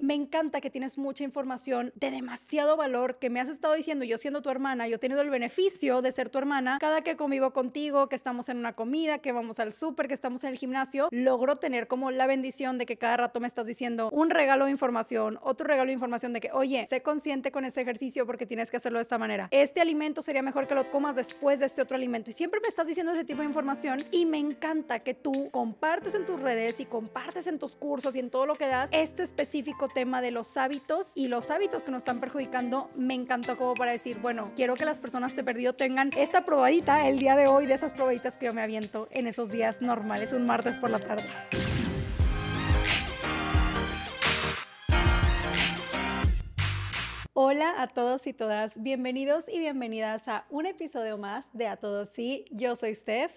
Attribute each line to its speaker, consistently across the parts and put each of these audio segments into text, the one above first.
Speaker 1: Me encanta que tienes mucha información de demasiado valor que me has estado diciendo, yo siendo tu hermana, yo he tenido el beneficio de ser tu hermana, cada que convivo contigo, que estamos en una comida, que vamos al súper, que estamos en el gimnasio, logro tener como la bendición de que cada rato me estás diciendo un regalo de información, otro regalo de información de que, oye, sé consciente con ese ejercicio porque tienes que hacerlo de esta manera. Este alimento sería mejor que lo comas después de este otro alimento. Y siempre me estás diciendo ese tipo de información y me encanta que tú compartes en tus redes y compartes en tus cursos y en todo lo que das este específico tema de los hábitos y los hábitos que nos están perjudicando. Me encantó como para decir, bueno, quiero que las personas de perdido tengan esta probadita el día de hoy de esas probaditas que yo me aviento en esos días normales, un martes por la tarde. Hola a todos y todas, bienvenidos y bienvenidas a un episodio más de A Todos Sí, yo soy Steph.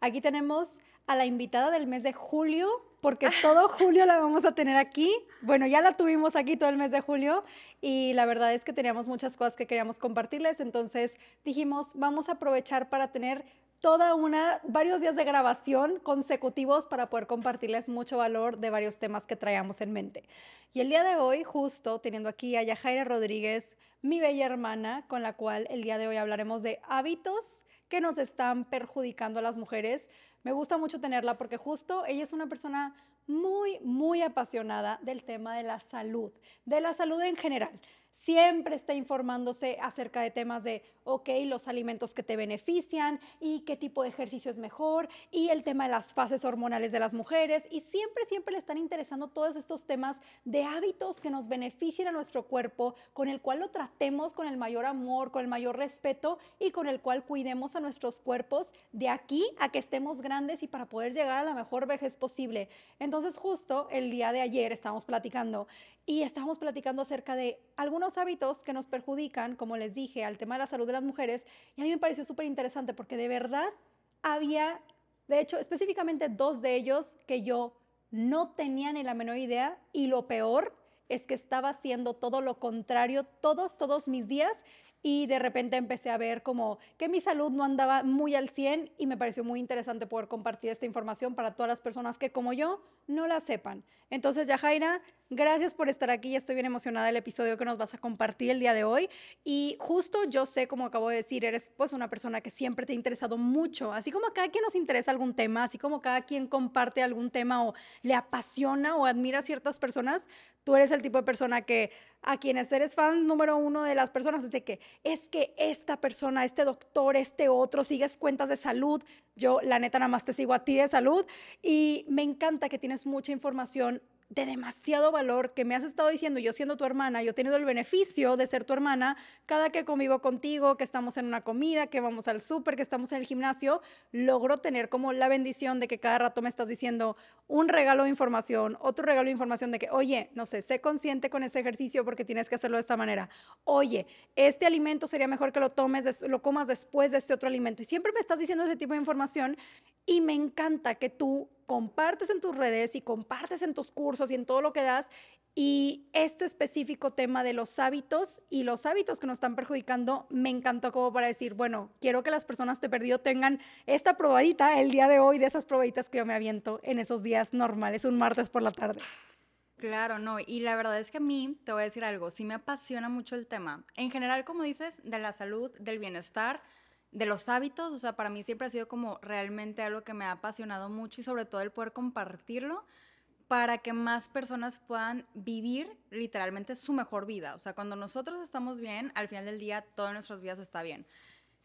Speaker 1: Aquí tenemos a la invitada del mes de julio, porque todo julio la vamos a tener aquí. Bueno, ya la tuvimos aquí todo el mes de julio y la verdad es que teníamos muchas cosas que queríamos compartirles, entonces dijimos, vamos a aprovechar para tener toda una, varios días de grabación consecutivos para poder compartirles mucho valor de varios temas que traíamos en mente. Y el día de hoy, justo teniendo aquí a Yajaira Rodríguez, mi bella hermana, con la cual el día de hoy hablaremos de hábitos que nos están perjudicando a las mujeres. Me gusta mucho tenerla porque justo ella es una persona muy, muy apasionada del tema de la salud, de la salud en general siempre está informándose acerca de temas de, ok, los alimentos que te benefician y qué tipo de ejercicio es mejor y el tema de las fases hormonales de las mujeres y siempre, siempre le están interesando todos estos temas de hábitos que nos beneficien a nuestro cuerpo, con el cual lo tratemos con el mayor amor, con el mayor respeto y con el cual cuidemos a nuestros cuerpos de aquí a que estemos grandes y para poder llegar a la mejor vejez posible. Entonces justo el día de ayer estábamos platicando y estábamos platicando acerca de algunos hábitos que nos perjudican, como les dije, al tema de la salud de las mujeres. Y a mí me pareció súper interesante porque de verdad había, de hecho, específicamente dos de ellos que yo no tenía ni la menor idea. Y lo peor es que estaba haciendo todo lo contrario todos, todos mis días y de repente empecé a ver como que mi salud no andaba muy al 100 y me pareció muy interesante poder compartir esta información para todas las personas que como yo no la sepan. Entonces, Yajaira, gracias por estar aquí. Estoy bien emocionada del episodio que nos vas a compartir el día de hoy. Y justo yo sé, como acabo de decir, eres pues una persona que siempre te ha interesado mucho. Así como cada quien nos interesa algún tema, así como cada quien comparte algún tema o le apasiona o admira a ciertas personas, tú eres el tipo de persona que a quienes eres fan número uno de las personas. Así que es que esta persona, este doctor, este otro, sigues cuentas de salud. Yo, la neta, nada más te sigo a ti de salud y me encanta que tienes mucha información de demasiado valor que me has estado diciendo, yo siendo tu hermana, yo he tenido el beneficio de ser tu hermana, cada que convivo contigo, que estamos en una comida, que vamos al súper, que estamos en el gimnasio, logro tener como la bendición de que cada rato me estás diciendo un regalo de información, otro regalo de información de que, oye, no sé, sé consciente con ese ejercicio porque tienes que hacerlo de esta manera. Oye, este alimento sería mejor que lo tomes, lo comas después de este otro alimento. Y siempre me estás diciendo ese tipo de información y me encanta que tú compartes en tus redes y compartes en tus cursos y en todo lo que das. Y este específico tema de los hábitos y los hábitos que nos están perjudicando, me encantó como para decir, bueno, quiero que las personas de perdido tengan esta probadita el día de hoy, de esas probaditas que yo me aviento en esos días normales, un martes por la tarde.
Speaker 2: Claro, no, y la verdad es que a mí, te voy a decir algo, sí me apasiona mucho el tema. En general, como dices, de la salud, del bienestar, de los hábitos, o sea, para mí siempre ha sido como realmente algo que me ha apasionado mucho y sobre todo el poder compartirlo para que más personas puedan vivir literalmente su mejor vida. O sea, cuando nosotros estamos bien, al final del día todas nuestras vidas está bien.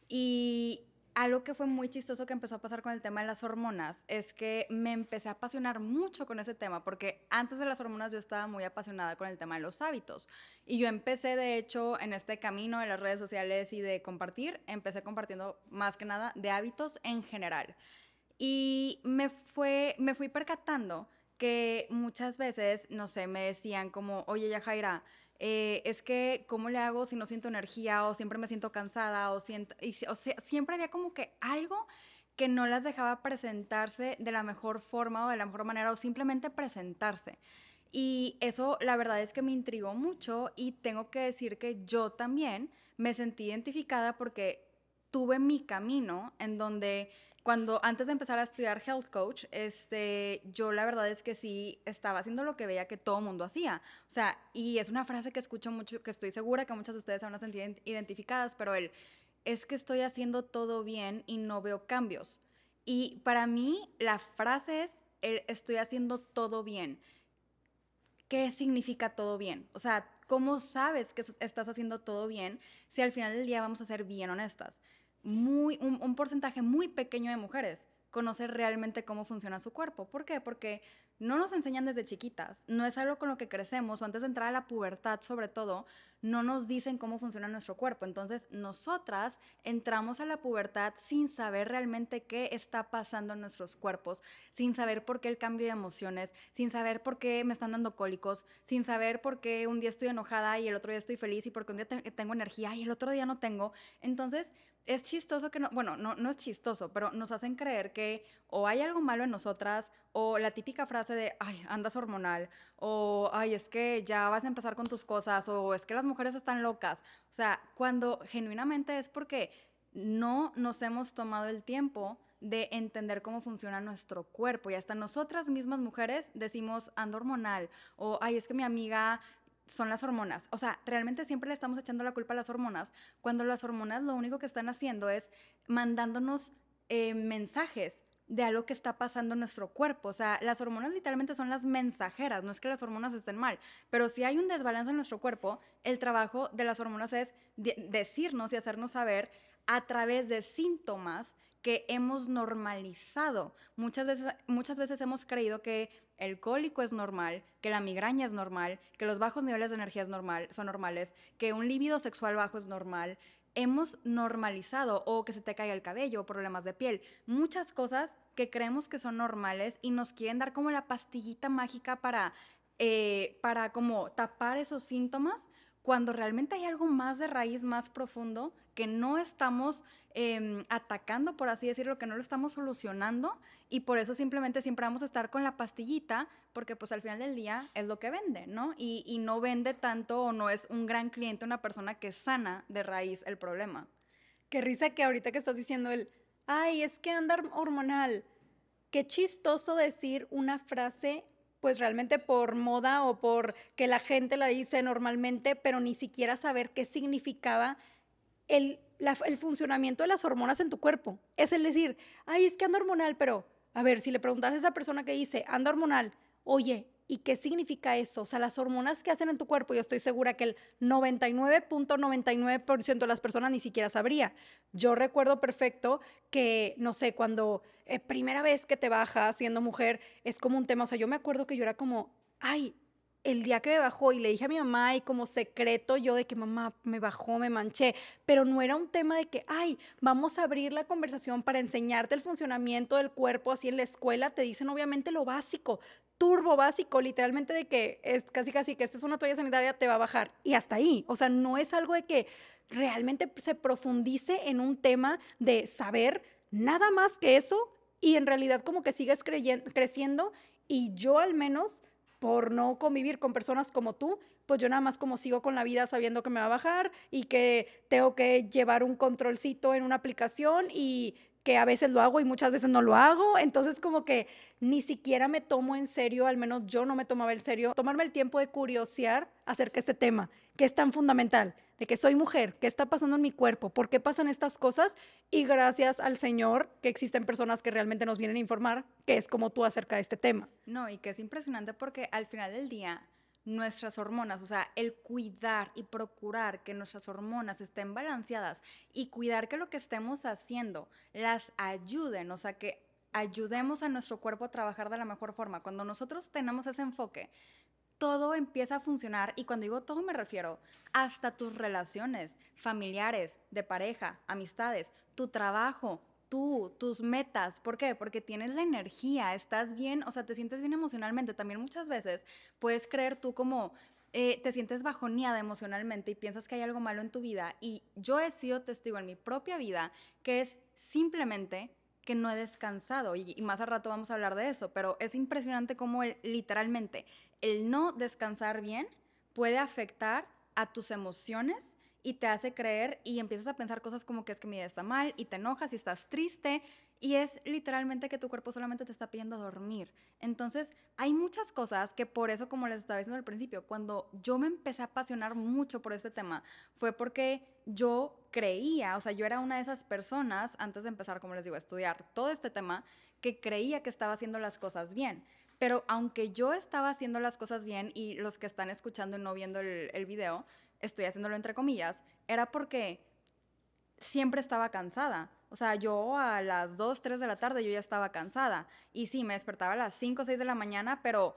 Speaker 2: Y, algo que fue muy chistoso que empezó a pasar con el tema de las hormonas es que me empecé a apasionar mucho con ese tema, porque antes de las hormonas yo estaba muy apasionada con el tema de los hábitos. Y yo empecé, de hecho, en este camino de las redes sociales y de compartir, empecé compartiendo más que nada de hábitos en general. Y me, fue, fui percatando que muchas veces, no sé, me decían como, oye, ya Jaira, eh, es que, ¿cómo le hago si no siento energía o siempre me siento cansada o sea, siempre había como que algo que no las dejaba presentarse de la mejor forma o de la mejor manera o simplemente presentarse. Y eso la verdad es que me intrigó mucho y tengo que decir que yo también me sentí identificada porque tuve mi camino en donde cuando antes de empezar a estudiar health coach, este, yo la verdad es que sí estaba haciendo lo que veía que todo mundo hacía. O sea, y es una frase que escucho mucho, que estoy segura que muchas de ustedes se van a sentir identificadas, pero el es que estoy haciendo todo bien y no veo cambios. Y para mí la frase es estoy haciendo todo bien. ¿Qué significa todo bien? O sea, ¿cómo sabes que estás haciendo todo bien si al final del día vamos a ser bien honestas? muy, un, porcentaje muy pequeño de mujeres conoce realmente cómo funciona su cuerpo. ¿Por qué? Porque no nos enseñan desde chiquitas, no es algo con lo que crecemos o antes de entrar a la pubertad sobre todo, no nos dicen cómo funciona nuestro cuerpo. Entonces nosotras entramos a la pubertad sin saber realmente qué está pasando en nuestros cuerpos, sin saber por qué el cambio de emociones, sin saber por qué me están dando cólicos, sin saber por qué un día estoy enojada y el otro día estoy feliz y por qué un día tengo energía y el otro día no tengo. Entonces es chistoso que no, bueno, no, no es chistoso, pero nos hacen creer que o hay algo malo en nosotras, o la típica frase de, ay, andas hormonal, o, ay, es que ya vas a empezar con tus cosas, o es que las mujeres están locas. O sea, cuando genuinamente es porque no nos hemos tomado el tiempo de entender cómo funciona nuestro cuerpo. Y hasta nosotras mismas mujeres decimos ando hormonal o ay, es que mi amiga son las hormonas. O sea, realmente siempre le estamos echando la culpa a las hormonas, cuando las hormonas lo único que están haciendo es mandándonos eh, mensajes de algo que está pasando en nuestro cuerpo. O sea, las hormonas literalmente son las mensajeras, no es que las hormonas estén mal, pero si hay un desbalance en nuestro cuerpo, el trabajo de las hormonas es decirnos y hacernos saber a través de síntomas que hemos normalizado. Muchas veces, muchas veces hemos creído que el cólico es normal, que la migraña es normal, que los bajos niveles de energía es normal, son normales, que un líbido sexual bajo es normal. Hemos normalizado o que se te caiga el cabello o problemas de piel. Muchas cosas que creemos que son normales y nos quieren dar como la pastillita mágica para, eh, para como tapar esos síntomas, cuando realmente hay algo más de raíz, más profundo, que no estamos em, atacando, por así decirlo, que no lo estamos solucionando y por eso simplemente siempre vamos a estar con la pastillita, porque pues al final del día es lo que vende, ¿no? Y, y no vende tanto o no es un gran cliente, una persona que sana de raíz el problema.
Speaker 1: Qué risa que ahorita que estás diciendo el, ay, es que andar hormonal. Qué chistoso decir una frase pues realmente por moda o por que la gente la dice normalmente, pero ni siquiera saber qué significaba el, funcionamiento de las hormonas en tu cuerpo. Es el decir, ay, es que ando hormonal, pero a ver, si le preguntas a esa persona que dice, ando hormonal, oye, ¿Y qué significa eso? O sea, las hormonas que hacen en tu cuerpo, yo estoy segura que el 99.99% de las personas ni siquiera sabría. Yo recuerdo perfecto que, no sé, cuando eh, primera vez que te baja siendo mujer, es como un tema. O sea, yo me acuerdo que yo era como, ay, el día que me bajó y le dije a mi mamá y como secreto yo de que mamá me bajó, me manché, pero no era un tema de que, ay, vamos a abrir la conversación para enseñarte el funcionamiento del cuerpo, así en la escuela te dicen obviamente lo básico, turbo básico, literalmente de que es casi casi que esta es una toalla sanitaria, te va a bajar. Y hasta ahí. O sea, no es algo de que realmente se profundice en un tema de saber nada más que eso y en realidad como que sigues creciendo y yo al menos por no convivir con personas como tú, pues yo nada más como sigo con la vida sabiendo que me va a bajar y que tengo que llevar un controlcito en una aplicación y que a veces lo hago y muchas veces no lo hago, entonces como que ni siquiera me tomo en serio, al menos yo no me tomaba en serio, tomarme el tiempo de curiosear acerca de este tema, que es tan fundamental, de que soy mujer, qué está pasando en mi cuerpo, por qué pasan estas cosas y gracias al Señor que existen personas que realmente nos vienen a informar, que es como tú acerca de este tema.
Speaker 2: No, y que es impresionante porque al final del día nuestras hormonas, o sea, el cuidar y procurar que nuestras hormonas estén balanceadas y cuidar que lo que estemos haciendo las ayuden, o sea, que ayudemos a nuestro cuerpo a trabajar de la mejor forma. Cuando nosotros tenemos ese enfoque, todo empieza a funcionar y cuando digo todo me refiero hasta tus relaciones familiares, de pareja, amistades, tu trabajo, tú, tus metas. ¿Por qué? Porque tienes la energía, estás bien, o sea, te sientes bien emocionalmente. También muchas veces puedes creer tú como, eh, te sientes bajoneada emocionalmente y piensas que hay algo malo en tu vida. Y yo he sido testigo en mi propia vida que es simplemente que no he descansado. Y, más al rato vamos a hablar de eso, pero es impresionante cómo el, literalmente el no descansar bien puede afectar a tus emociones y te hace creer y empiezas a pensar cosas como que es que mi vida está mal y te enojas y estás triste y es literalmente que tu cuerpo solamente te está pidiendo dormir. Entonces, hay muchas cosas que por eso, como les estaba diciendo al principio, cuando yo me empecé a apasionar mucho por este tema, fue porque yo creía, o sea, yo era una de esas personas, antes de empezar, como les digo, a estudiar todo este tema, que creía que estaba haciendo las cosas bien. Pero aunque yo estaba haciendo las cosas bien y los que están escuchando y no viendo el, el video, estoy haciéndolo entre comillas, era porque siempre estaba cansada. O sea, yo a las 2, 3 de la tarde yo ya estaba cansada. Y sí, me despertaba a las 5, 6 de la mañana, pero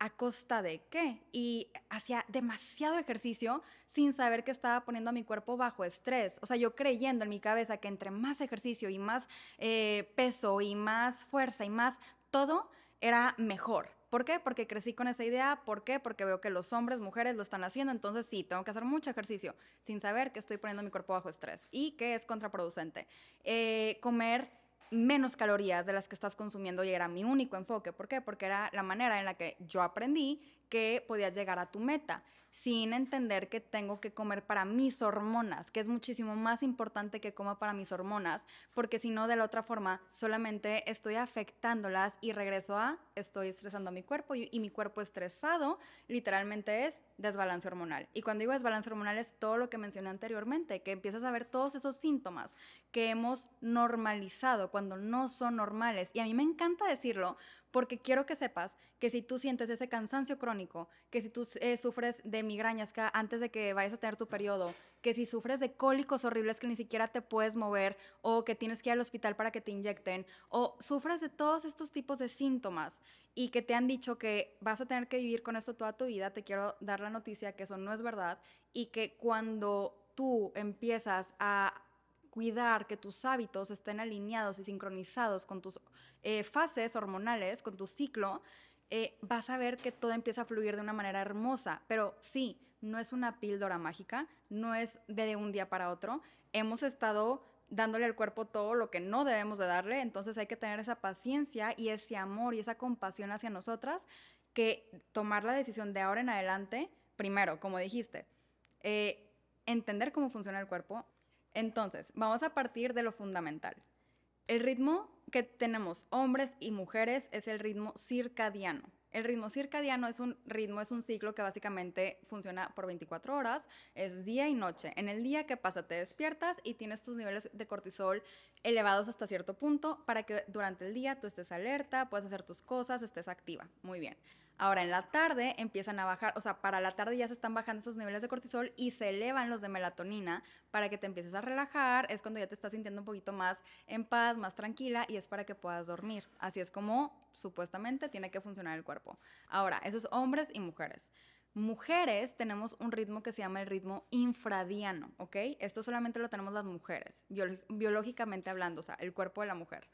Speaker 2: ¿a costa de qué? Y hacía demasiado ejercicio sin saber que estaba poniendo a mi cuerpo bajo estrés. O sea, yo creyendo en mi cabeza que entre más ejercicio y más eh, peso y más fuerza y más todo, era mejor. ¿Por qué? Porque crecí con esa idea. ¿Por qué? Porque veo que los hombres, mujeres lo están haciendo. Entonces sí, tengo que hacer mucho ejercicio sin saber que estoy poniendo mi cuerpo bajo estrés y que es contraproducente. Eh, comer menos calorías de las que estás consumiendo y era mi único enfoque. ¿Por qué? Porque era la manera en la que yo aprendí que podía llegar a tu meta, sin entender que tengo que comer para mis hormonas, que es muchísimo más importante que coma para mis hormonas, porque si no, de la otra forma, solamente estoy afectándolas y regreso a, estoy estresando a mi cuerpo y, y mi cuerpo estresado literalmente es desbalance hormonal. Y cuando digo desbalance hormonal es todo lo que mencioné anteriormente, que empiezas a ver todos esos síntomas, que hemos normalizado cuando no son normales. Y a mí me encanta decirlo porque quiero que sepas que si tú sientes ese cansancio crónico, que si tú eh, sufres de migrañas antes de que vayas a tener tu periodo, que si sufres de cólicos horribles que ni siquiera te puedes mover o que tienes que ir al hospital para que te inyecten o sufres de todos estos tipos de síntomas y que te han dicho que vas a tener que vivir con esto toda tu vida, te quiero dar la noticia que eso no es verdad y que cuando tú empiezas a cuidar que tus hábitos estén alineados y sincronizados con tus eh, fases hormonales, con tu ciclo, eh, vas a ver que todo empieza a fluir de una manera hermosa. Pero sí, no es una píldora mágica, no es de un día para otro. Hemos estado dándole al cuerpo todo lo que no debemos de darle, entonces hay que tener esa paciencia y ese amor y esa compasión hacia nosotras que tomar la decisión de ahora en adelante, primero, como dijiste, eh, entender cómo funciona el cuerpo, entonces, vamos a partir de lo fundamental. El ritmo que tenemos hombres y mujeres es el ritmo circadiano. El ritmo circadiano es un ritmo, es un ciclo que básicamente funciona por 24 horas, es día y noche. En el día que pasa te despiertas y tienes tus niveles de cortisol elevados hasta cierto punto para que durante el día tú estés alerta, puedas hacer tus cosas, estés activa. Muy bien. Ahora en la tarde empiezan a bajar, o sea, para la tarde ya se están bajando esos niveles de cortisol y se elevan los de melatonina para que te empieces a relajar, es cuando ya te estás sintiendo un poquito más en paz, más tranquila y es para que puedas dormir. Así es como supuestamente tiene que funcionar el cuerpo. Ahora, eso es hombres y mujeres. Mujeres tenemos un ritmo que se llama el ritmo infradiano, ¿ok? Esto solamente lo tenemos las mujeres, biológicamente hablando, o sea, el cuerpo de la mujer.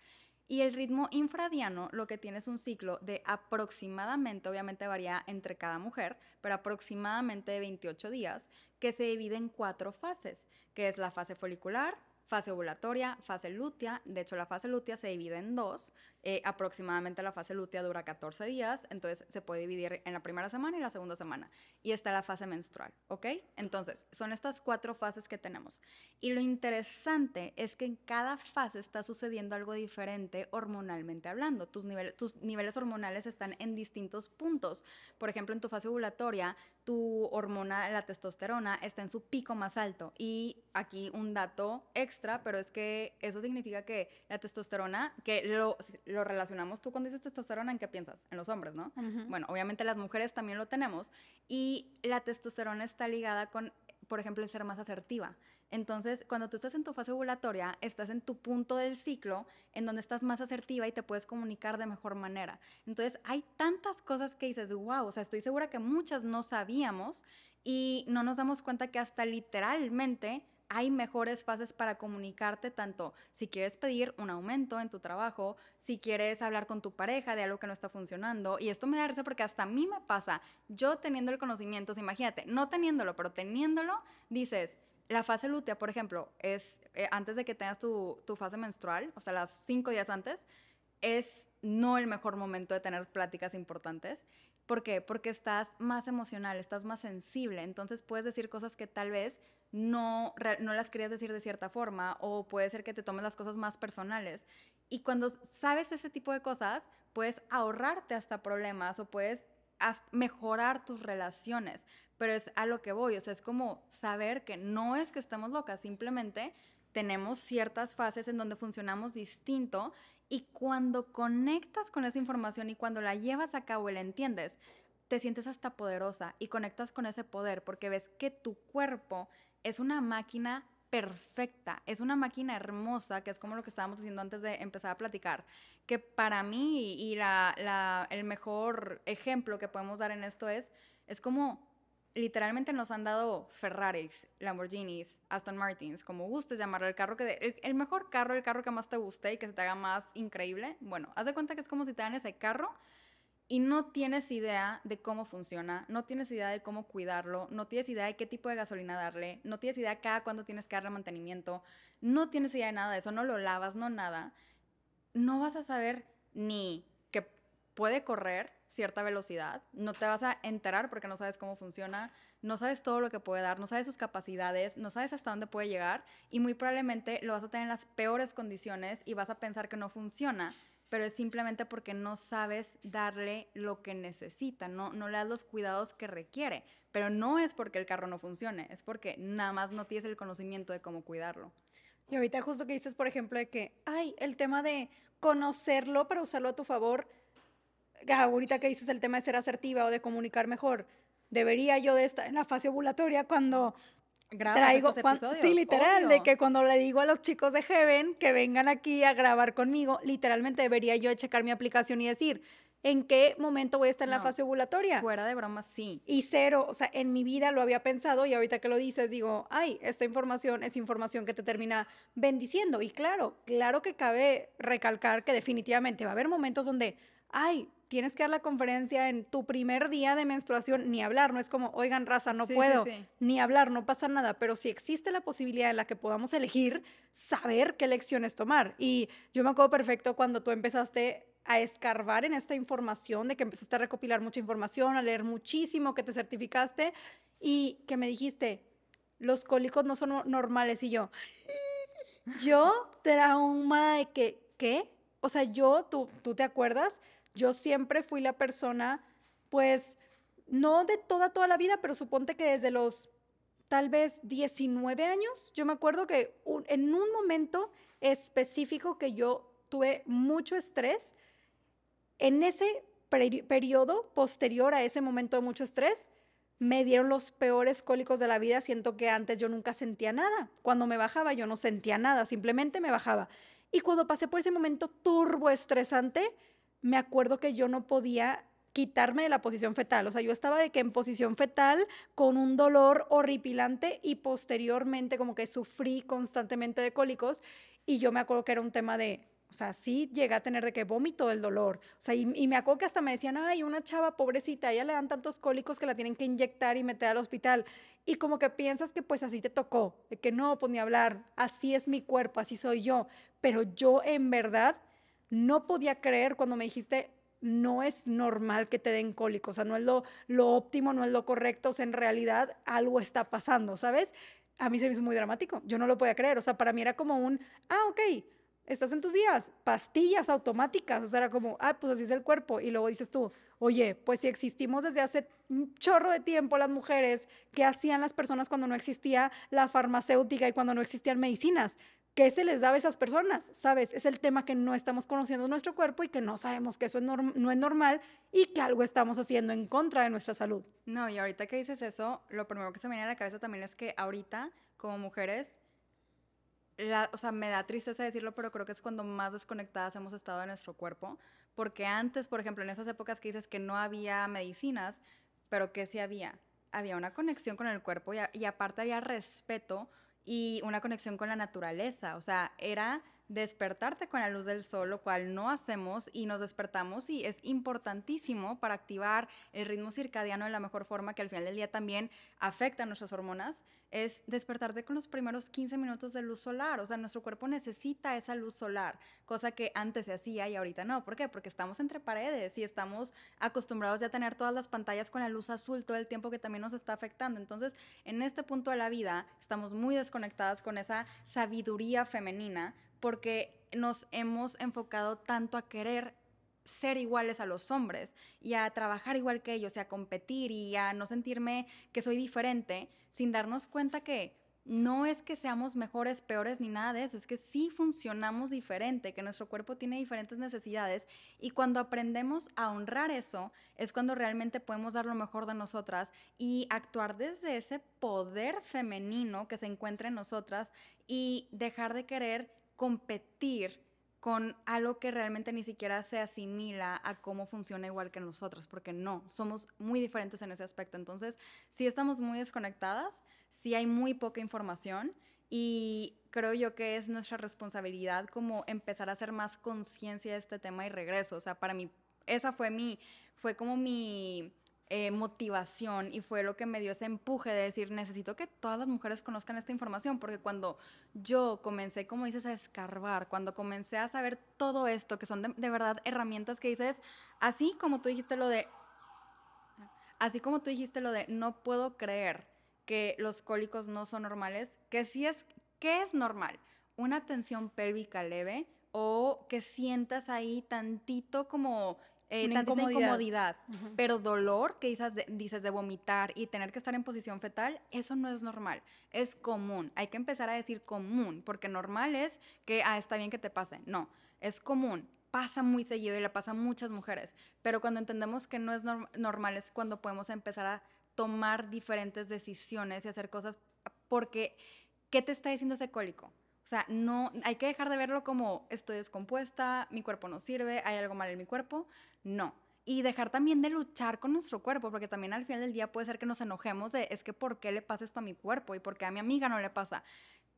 Speaker 2: Y el ritmo infradiano lo que tiene es un ciclo de aproximadamente, obviamente varía entre cada mujer, pero aproximadamente de 28 días, que se divide en cuatro fases, que es la fase folicular, fase ovulatoria, fase lútea. De hecho, la fase lútea se divide en dos, eh, aproximadamente la fase lútea dura 14 días, entonces se puede dividir en la primera semana y la segunda semana. Y está la fase menstrual, ¿ok? Entonces, son estas cuatro fases que tenemos. Y lo interesante es que en cada fase está sucediendo algo diferente hormonalmente hablando. Tus, niveles, tus niveles hormonales están en distintos puntos. Por ejemplo, en tu fase ovulatoria, tu hormona, la testosterona, está en su pico más alto. Y aquí un dato extra, pero es que eso significa que la testosterona, que lo lo relacionamos tú cuando dices testosterona, ¿en qué piensas? En los hombres, ¿no? Bueno, obviamente las mujeres también lo tenemos y la testosterona está ligada con, por ejemplo, el ser más asertiva. Entonces, cuando tú estás en tu fase ovulatoria, estás en tu punto del ciclo en donde estás más asertiva y te puedes comunicar de mejor manera. Entonces, hay tantas cosas que dices, wow, o sea, estoy segura que muchas no sabíamos y no nos damos cuenta que hasta literalmente hay mejores fases para comunicarte, tanto si quieres pedir un aumento en tu trabajo, si quieres hablar con tu pareja de algo que no está funcionando. Y esto me da risa porque hasta a mí me pasa, yo teniendo el conocimiento, imagínate, no teniéndolo, pero teniéndolo, dices, la fase lútea, por ejemplo, es eh, antes de que tengas tu, tu fase menstrual, o sea, las cinco días antes, es no el mejor momento de tener pláticas importantes. ¿Por qué? Porque estás más emocional, estás más sensible, entonces puedes decir cosas que tal vez no, no las querías decir de cierta forma o puede ser que te tomes las cosas más personales. Y cuando sabes ese tipo de cosas, puedes ahorrarte hasta problemas o puedes mejorar tus relaciones. Pero es a lo que voy, o sea, es como saber que no es que estemos locas, simplemente tenemos ciertas fases en donde funcionamos distinto y cuando conectas con esa información y cuando la llevas a cabo y la entiendes, te sientes hasta poderosa y conectas con ese poder porque ves que tu cuerpo es una máquina perfecta, es una máquina hermosa, que es como lo que estábamos diciendo antes de empezar a platicar, que para mí y el mejor ejemplo que podemos dar en esto es, es como literalmente nos han dado Ferraris, Lamborghinis, Aston Martins, como gustes llamarlo, el carro que el, mejor carro, el carro que más te guste y que se te haga más increíble. Bueno, haz de cuenta que es como si te dan ese carro, y no tienes idea de cómo funciona, no tienes idea de cómo cuidarlo, no tienes idea de qué tipo de gasolina darle, no tienes idea cada cuándo tienes que darle mantenimiento, no tienes idea de nada de eso, no lo lavas, no nada, no vas a saber ni que puede correr cierta velocidad, no te vas a enterar porque no sabes cómo funciona, no sabes todo lo que puede dar, no sabes sus capacidades, no sabes hasta dónde puede llegar y muy probablemente lo vas a tener en las peores condiciones y vas a pensar que no funciona pero es simplemente porque no sabes darle lo que necesita, no, no le das los cuidados que requiere. Pero no es porque el carro no funcione, es porque nada más no tienes el conocimiento de cómo cuidarlo.
Speaker 1: Y ahorita justo que dices, por ejemplo, de que, ay, el tema de conocerlo para usarlo a tu favor, ah, ahorita que dices el tema de ser asertiva o de comunicar mejor, debería yo estar en la fase ovulatoria cuando traigo, sí, literal, de que cuando le digo a los chicos de Heaven que vengan aquí a grabar conmigo, literalmente debería yo checar mi aplicación y decir, ¿en qué momento voy a estar en la fase ovulatoria? Fuera de broma, sí. Y cero, o sea, en mi vida lo había pensado y ahorita que lo dices digo, ay, esta información es información que te termina bendiciendo. Y claro, claro que cabe recalcar que definitivamente va a haber momentos donde, ay, tienes que dar la conferencia en tu primer día de menstruación, ni hablar, no es como, oigan, raza, no puedo, ni hablar, no pasa nada, pero si existe la posibilidad de la que podamos elegir, saber qué lecciones tomar. Y yo me acuerdo perfecto cuando tú empezaste a escarbar en esta información, de que empezaste a recopilar mucha información, a leer muchísimo, que te certificaste y que me dijiste, los cólicos no son normales y yo, yo trauma de que, ¿qué? O sea, yo, tú, tú te acuerdas, yo siempre fui la persona, pues, no de toda, toda la vida, pero suponte que desde los tal vez 19 años, yo me acuerdo que en un momento específico que yo tuve mucho estrés, en ese periodo posterior a ese momento de mucho estrés, me dieron los peores cólicos de la vida. Siento que antes yo nunca sentía nada. Cuando me bajaba yo no sentía nada, simplemente me bajaba. Y cuando pasé por ese momento turbo estresante, me acuerdo que yo no podía quitarme de la posición fetal. O sea, yo estaba de que en posición fetal con un dolor horripilante y posteriormente como que sufrí constantemente de cólicos y yo me acuerdo que era un tema de, o sea, sí llegué a tener de que vómito el dolor. O sea, y, me acuerdo que hasta me decían, ay, una chava pobrecita, ella le dan tantos cólicos que la tienen que inyectar y meter al hospital. Y como que piensas que pues así te tocó, de que no, pues ni hablar, así es mi cuerpo, así soy yo. Pero yo en verdad no podía creer cuando me dijiste, no es normal que te den cólicos, o sea, no es lo, lo óptimo, no es lo correcto, o sea, en realidad algo está pasando, ¿sabes? A mí se me hizo muy dramático, yo no lo podía creer, o sea, para mí era como un, ah, ok, estás en tus días, pastillas automáticas, o sea, era como, ah, pues así es el cuerpo, y luego dices tú, oye, pues si existimos desde hace un chorro de tiempo las mujeres, ¿qué hacían las personas cuando no existía la farmacéutica y cuando no existían medicinas? ¿Qué se les daba a esas personas? ¿Sabes? Es el tema que no estamos conociendo nuestro cuerpo y que no sabemos que eso no es normal y que algo estamos haciendo en contra de nuestra salud.
Speaker 2: No, y ahorita que dices eso, lo primero que se me viene a la cabeza también es que ahorita, como mujeres, o sea, me da tristeza decirlo, pero creo que es cuando más desconectadas hemos estado de nuestro cuerpo, porque antes, por ejemplo, en esas épocas que dices que no había medicinas, pero que sí había, había una conexión con el cuerpo y aparte había respeto, y una conexión con la naturaleza. O sea, era despertarte con la luz del sol, lo cual no hacemos y nos despertamos y es importantísimo para activar el ritmo circadiano de la mejor forma que al final del día también afecta a nuestras hormonas, es despertarte con los primeros 15 minutos de luz solar. O sea, nuestro cuerpo necesita esa luz solar, cosa que antes se hacía y ahorita no. ¿Por qué? Porque estamos entre paredes y estamos acostumbrados ya a tener todas las pantallas con la luz azul todo el tiempo que también nos está afectando. Entonces, en este punto de la vida estamos muy desconectadas con esa sabiduría femenina porque nos hemos enfocado tanto a querer ser iguales a los hombres y a trabajar igual que ellos y a competir y a no sentirme que soy diferente sin darnos cuenta que no es que seamos mejores, peores ni nada de eso, es que sí funcionamos diferente, que nuestro cuerpo tiene diferentes necesidades y cuando aprendemos a honrar eso es cuando realmente podemos dar lo mejor de nosotras y actuar desde ese poder femenino que se encuentra en nosotras y dejar de querer competir con algo que realmente ni siquiera se asimila a cómo funciona igual que nosotros, porque no, somos muy diferentes en ese aspecto. Entonces, sí estamos muy desconectadas, sí hay muy poca información y creo yo que es nuestra responsabilidad como empezar a hacer más conciencia de este tema y regreso. O sea, para mí, esa fue mi, fue como mi eh, motivación y fue lo que me dio ese empuje de decir, necesito que todas las mujeres conozcan esta información, porque cuando yo comencé, como dices, a escarbar, cuando comencé a saber todo esto, que son de, verdad herramientas que dices, así como tú dijiste lo de, así como tú dijiste lo de, no puedo creer que los cólicos no son normales, que sí es, ¿qué es normal? Una tensión pélvica leve o que sientas ahí tantito como eh, una incomodidad, pero dolor que dices de, dices de vomitar y tener que estar en posición fetal, eso no es normal, es común. Hay que empezar a decir común, porque normal es que, ah, está bien que te pase. No, es común pasa muy seguido y le pasa a muchas mujeres, pero cuando entendemos que no es normal es cuando podemos empezar a tomar diferentes decisiones y hacer cosas porque ¿qué te está diciendo ese cólico? O sea, no, hay que dejar de verlo como estoy descompuesta, mi cuerpo no sirve, hay algo mal en mi cuerpo. No. Y dejar también de luchar con nuestro cuerpo, porque también al final del día puede ser que nos enojemos de, es que ¿por qué le pasa esto a mi cuerpo y por qué a mi amiga no le pasa?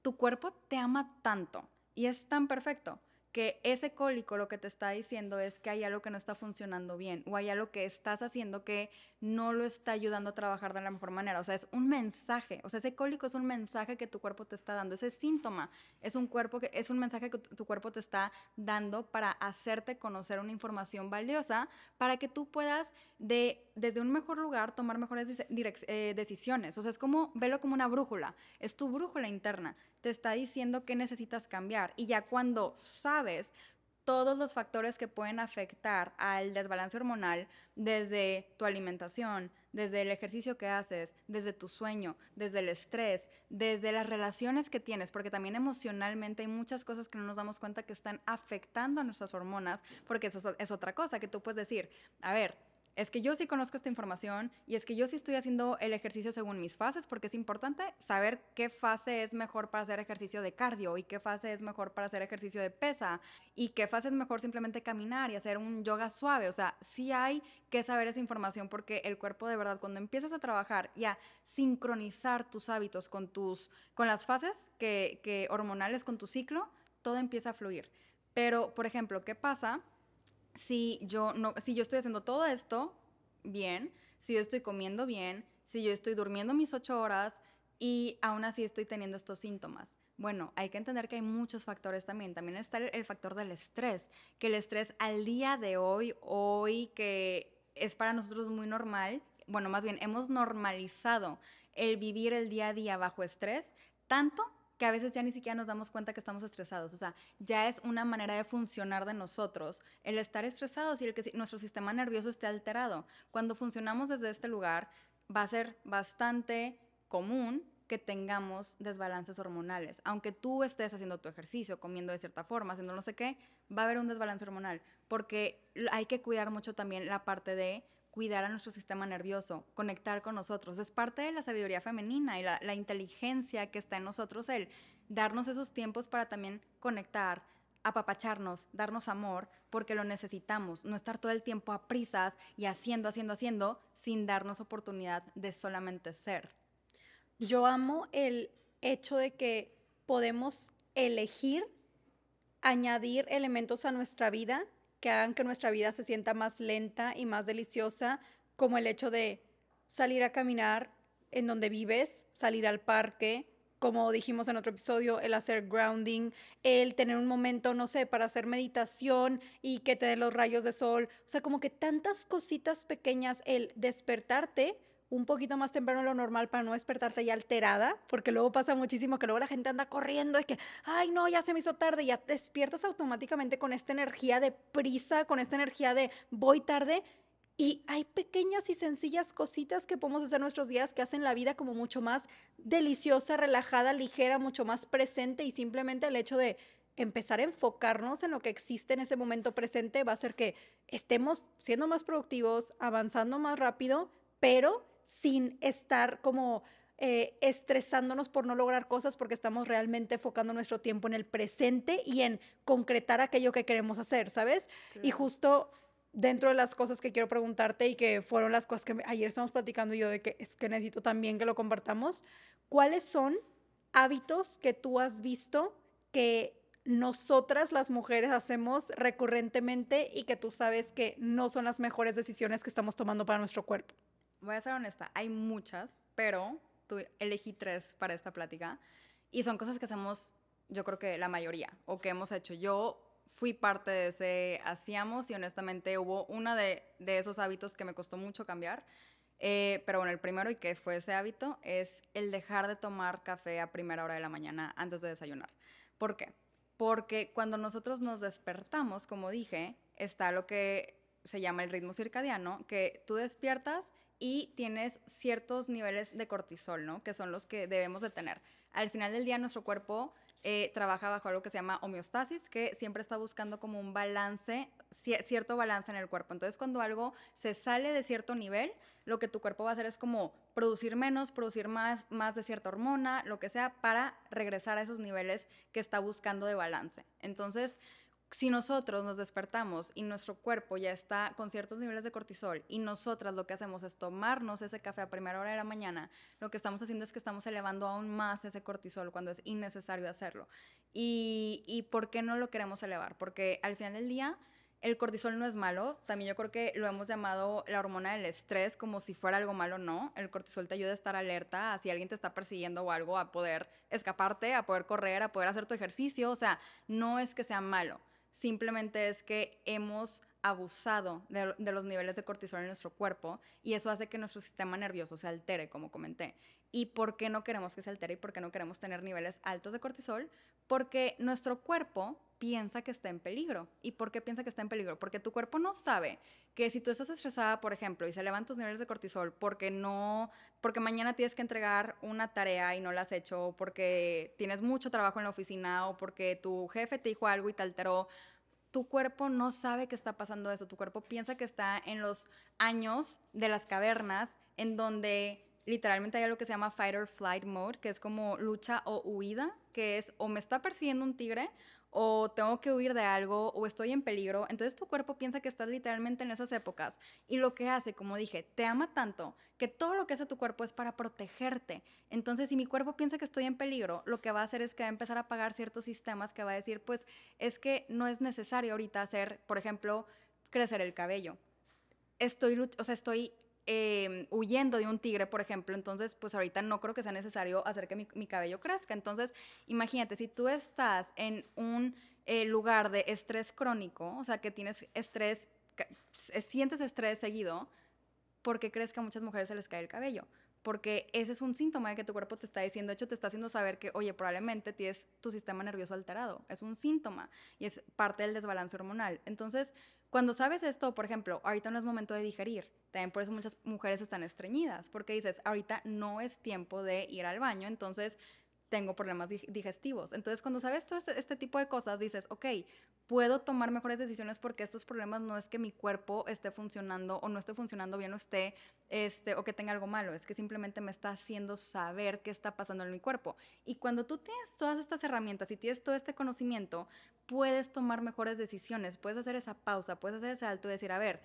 Speaker 2: Tu cuerpo te ama tanto y es tan perfecto que ese cólico lo que te está diciendo es que hay algo que no está funcionando bien o hay algo que estás haciendo que no lo está ayudando a trabajar de la mejor manera. O sea, es un mensaje. O sea, ese cólico es un mensaje que tu cuerpo te está dando. Ese síntoma es un, cuerpo que, es un mensaje que tu cuerpo te está dando para hacerte conocer una información valiosa para que tú puedas de desde un mejor lugar tomar mejores eh, decisiones. O sea, es como, velo como una brújula, es tu brújula interna, te está diciendo qué necesitas cambiar. Y ya cuando sabes todos los factores que pueden afectar al desbalance hormonal, desde tu alimentación, desde el ejercicio que haces, desde tu sueño, desde el estrés, desde las relaciones que tienes, porque también emocionalmente hay muchas cosas que no nos damos cuenta que están afectando a nuestras hormonas, porque eso es otra cosa que tú puedes decir, a ver, es que yo sí conozco esta información y es que yo sí estoy haciendo el ejercicio según mis fases, porque es importante saber qué fase es mejor para hacer ejercicio de cardio y qué fase es mejor para hacer ejercicio de pesa y qué fase es mejor simplemente caminar y hacer un yoga suave. O sea, sí hay que saber esa información porque el cuerpo de verdad, cuando empiezas a trabajar y a sincronizar tus hábitos con, tus, con las fases que, hormonales, con tu ciclo, todo empieza a fluir. Pero, por ejemplo, ¿qué pasa? si yo, no, si yo estoy haciendo todo esto bien, si yo estoy comiendo bien, si yo estoy durmiendo mis ocho horas y aún así estoy teniendo estos síntomas. Bueno, hay que entender que hay muchos factores también. También está el factor del estrés, que el estrés al día de hoy, hoy que es para nosotros muy normal, bueno, más bien hemos normalizado el vivir el día a día bajo estrés, tanto que a veces ya ni siquiera nos damos cuenta que estamos estresados. O sea, ya es una manera de funcionar de nosotros el estar estresados y el que nuestro sistema nervioso esté alterado. Cuando funcionamos desde este lugar, va a ser bastante común que tengamos desbalances hormonales. Aunque tú estés haciendo tu ejercicio, comiendo de cierta forma, haciendo no sé qué, va a haber un desbalance hormonal, porque hay que cuidar mucho también la parte de cuidar a nuestro sistema nervioso, conectar con nosotros. Es parte de la sabiduría femenina y la, inteligencia que está en nosotros el darnos esos tiempos para también conectar, apapacharnos, darnos amor, porque lo necesitamos, no estar todo el tiempo a prisas y haciendo, haciendo, haciendo, sin darnos oportunidad de solamente ser.
Speaker 1: Yo amo el hecho de que podemos elegir añadir elementos a nuestra vida que hagan que nuestra vida se sienta más lenta y más deliciosa, como el hecho de salir a caminar en donde vives, salir al parque, como dijimos en otro episodio, el hacer grounding, el tener un momento, no sé, para hacer meditación y que te den los rayos de sol, o sea, como que tantas cositas pequeñas, el despertarte un poquito más temprano de lo normal para no despertarte ya alterada, porque luego pasa muchísimo que luego la gente anda corriendo, es que, ay no, ya se me hizo tarde, ya despiertas automáticamente con esta energía de prisa, con esta energía de voy tarde. Y hay pequeñas y sencillas cositas que podemos hacer nuestros días que hacen la vida como mucho más deliciosa, relajada, ligera, mucho más presente y simplemente el hecho de empezar a enfocarnos en lo que existe en ese momento presente va a hacer que estemos siendo más productivos, avanzando más rápido, pero sin estar como eh, estresándonos por no lograr cosas porque estamos realmente enfocando nuestro tiempo en el presente y en concretar aquello que queremos hacer, ¿sabes? Y justo dentro de las cosas que quiero preguntarte y que fueron las cosas que ayer estamos platicando yo de que es que necesito también que lo compartamos, ¿cuáles son hábitos que tú has visto que nosotras las mujeres hacemos recurrentemente y que tú sabes que no son las mejores decisiones que estamos tomando para nuestro cuerpo?
Speaker 2: voy a ser honesta, hay muchas, pero elegí tres para esta plática y son cosas que hacemos, yo creo que la mayoría, o que hemos hecho. Yo fui parte de ese hacíamos y honestamente hubo una de, esos hábitos que me costó mucho cambiar. Eh, pero bueno, el primero y que fue ese hábito es el dejar de tomar café a primera hora de la mañana antes de desayunar. ¿Por qué? Porque cuando nosotros nos despertamos, como dije, está lo que se llama el ritmo circadiano, que tú despiertas y tienes ciertos niveles de cortisol, ¿no? Que son los que debemos de tener. Al final del día nuestro cuerpo eh, trabaja bajo algo que se llama homeostasis, que siempre está buscando como un balance, cierto balance en el cuerpo. Entonces cuando algo se sale de cierto nivel, lo que tu cuerpo va a hacer es como producir menos, producir más, más de cierta hormona, lo que sea, para regresar a esos niveles que está buscando de balance. Entonces si nosotros nos despertamos y nuestro cuerpo ya está con ciertos niveles de cortisol y nosotras lo que hacemos es tomarnos ese café a primera hora de la mañana, lo que estamos haciendo es que estamos elevando aún más ese cortisol cuando es innecesario hacerlo. ¿Y, por qué no lo queremos elevar? Porque al final del día... El cortisol no es malo, también yo creo que lo hemos llamado la hormona del estrés como si fuera algo malo, no. El cortisol te ayuda a estar alerta a si alguien te está persiguiendo o algo, a poder escaparte, a poder correr, a poder hacer tu ejercicio, o sea, no es que sea malo simplemente es que hemos abusado de, los niveles de cortisol en nuestro cuerpo y eso hace que nuestro sistema nervioso se altere, como comenté. ¿Y por qué no queremos que se altere y por qué no queremos tener niveles altos de cortisol? Porque nuestro cuerpo piensa que está en peligro. ¿Y por qué piensa que está en peligro? Porque tu cuerpo no sabe que si tú estás estresada, por ejemplo, y se levantan tus niveles de cortisol porque no porque mañana tienes que entregar una tarea y no la has hecho, o porque tienes mucho trabajo en la oficina o porque tu jefe te dijo algo y te alteró, tu cuerpo no sabe que está pasando eso, tu cuerpo piensa que está en los años de las cavernas en donde literalmente hay algo que se llama fight or flight mode, que es como lucha o huida, que es o me está persiguiendo un tigre o tengo que huir de algo o estoy en peligro. Entonces tu cuerpo piensa que estás literalmente en esas épocas y lo que hace, como dije, te ama tanto que todo lo que hace tu cuerpo es para protegerte. Entonces si mi cuerpo piensa que estoy en peligro, lo que va a hacer es que va a empezar a apagar ciertos sistemas que va a decir, pues es que no es necesario ahorita hacer, por ejemplo, crecer el cabello estoy, o sea, estoy Em, huyendo de un tigre, por ejemplo, entonces pues ahorita no creo que sea necesario hacer que mi, cabello crezca. Entonces, imagínate, si tú estás en un eh, lugar de estrés crónico, o sea, que tienes estrés, sientes estrés seguido, ¿por qué crees que a muchas mujeres se les cae el cabello? Porque ese es un síntoma de que tu cuerpo te está diciendo, de hecho te está haciendo saber que, oye, probablemente tienes tu sistema nervioso alterado, es un síntoma y es parte del desbalance hormonal. Entonces, cuando sabes esto, por ejemplo, ahorita no es momento de digerir. También por eso muchas mujeres están estreñidas, porque dices, ahorita no es tiempo de ir al baño, entonces tengo problemas digestivos. Entonces, cuando sabes todo este, este, tipo de cosas, dices, ok, puedo tomar mejores decisiones porque estos problemas no es que mi cuerpo esté funcionando o no esté funcionando bien o esté, este, o que tenga algo malo, es que simplemente me está haciendo saber qué está pasando en mi cuerpo. Y cuando tú tienes todas estas herramientas y tienes todo este conocimiento, puedes tomar mejores decisiones, puedes hacer esa pausa, puedes hacer ese alto y decir, a ver,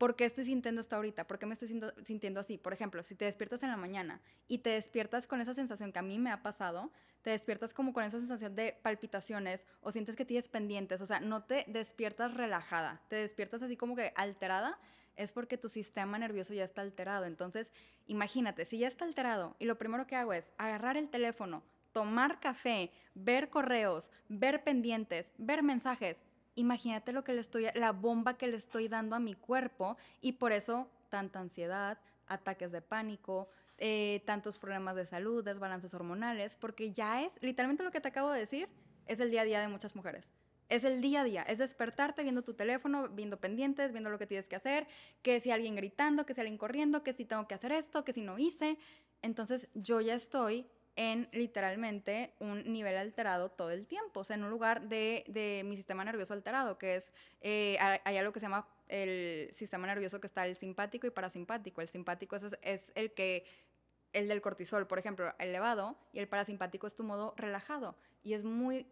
Speaker 2: ¿por qué estoy sintiendo esto ahorita? ¿Por qué me estoy sintiendo así? Por ejemplo, si te despiertas en la mañana y te despiertas con esa sensación que a mí me ha pasado, te despiertas como con esa sensación de palpitaciones o sientes que tienes pendientes, o sea, no te despiertas relajada, te despiertas así como que alterada, es porque tu sistema nervioso ya está alterado. Entonces, imagínate, si ya está alterado y lo primero que hago es agarrar el teléfono, tomar café, ver correos, ver pendientes, ver mensajes, imagínate lo que le estoy, la bomba que le estoy dando a mi cuerpo y por eso tanta ansiedad, ataques de pánico, eh, tantos problemas de salud, desbalances hormonales, porque ya es, literalmente lo que te acabo de decir, es el día a día de muchas mujeres. Es el día a día, es despertarte viendo tu teléfono, viendo pendientes, viendo lo que tienes que hacer, que si alguien gritando, que si alguien corriendo, que si tengo que hacer esto, que si no hice. Entonces yo ya estoy en literalmente un nivel alterado todo el tiempo, o sea, en un lugar de, mi sistema nervioso alterado, que es, eh, hay algo que se llama el sistema nervioso que está el simpático y parasimpático. El simpático es, es el que, el del cortisol, por ejemplo, elevado, y el parasimpático es tu modo relajado. Y es muy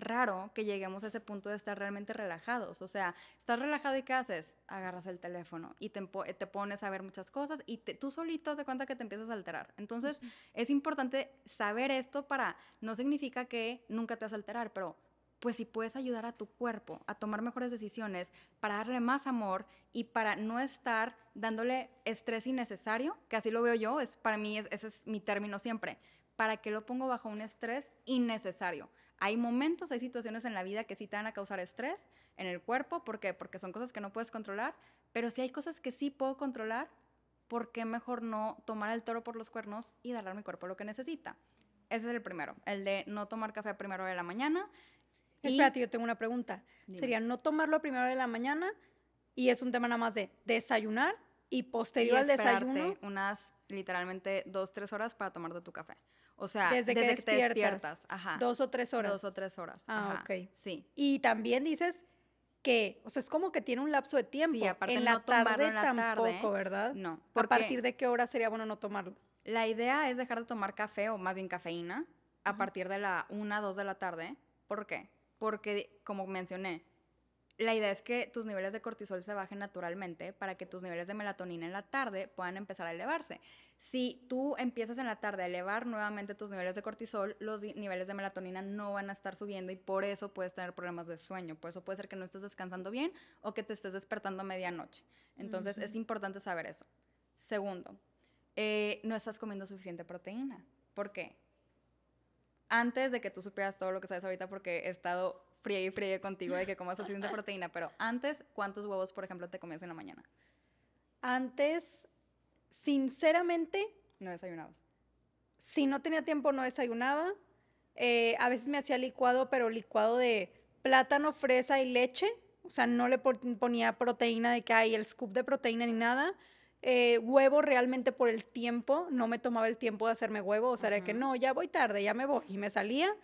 Speaker 2: raro que lleguemos a ese punto de estar realmente relajados. O sea, estás relajado y ¿qué haces? Agarras el teléfono y te, pones a ver muchas cosas y tú solito te cuenta que te empiezas a alterar. Entonces, es importante saber esto para, no significa que nunca te vas a alterar, pero pues si puedes ayudar a tu cuerpo a tomar mejores decisiones, para darle más amor y para no estar dándole estrés innecesario, que así lo veo yo, es para mí ese es mi término siempre, para que lo pongo bajo un estrés innecesario. Hay momentos, hay situaciones en la vida que sí te van a causar estrés en el cuerpo, ¿por qué? Porque son cosas que no puedes controlar, pero si hay cosas que sí puedo controlar, ¿por qué mejor no tomar el toro por los cuernos y darle a mi cuerpo lo que necesita? Ese es el primero, el de no tomar café a primera hora de la mañana. Y... Espérate,
Speaker 1: yo tengo una pregunta. Sería no tomarlo a primera hora de la mañana y es un tema nada más de desayunar y posterior al desayuno.
Speaker 2: Unas literalmente dos, tres horas para tomarte tu café.
Speaker 1: O sea, desde, que, despiertas, te Ajá. Dos o tres horas. Dos o tres horas. Ah, ajá. ok. Sí. Y también dices que, o sea, es como que tiene un lapso de tiempo. Sí, aparte en no la tarde en la tampoco, tarde, ¿verdad? No. ¿A partir de qué hora sería bueno no tomarlo? La idea es dejar de
Speaker 2: tomar café o más bien cafeína a partir de la una, dos de la tarde. ¿Por qué? Porque, como mencioné, la idea es que tus niveles de cortisol se bajen naturalmente para que tus niveles de melatonina en la tarde puedan empezar a elevarse. Si tú empiezas en la tarde a elevar nuevamente tus niveles de cortisol, los niveles de melatonina no van a estar subiendo y por eso puedes tener problemas de sueño. Por eso puede ser que no estés descansando bien o que te estés despertando a medianoche. Entonces es importante saber eso. Segundo, eh, no estás comiendo suficiente proteína. ¿Por qué? Antes de que tú supieras todo lo que sabes ahorita, porque he estado fríe y fríe contigo de que comas suficiente proteína, pero antes, ¿cuántos huevos, por ejemplo, te comías en la mañana?
Speaker 1: Antes, sinceramente... No desayunabas. Si no tenía tiempo, no desayunaba. Eh, a veces me hacía licuado, pero licuado de plátano, fresa y leche. O sea, no le ponía proteína de que hay el scoop de proteína ni nada. Eh, huevo realmente por el tiempo, no me tomaba el tiempo de hacerme huevo, o sea, era que no, ya voy tarde, ya me voy. Y me salía,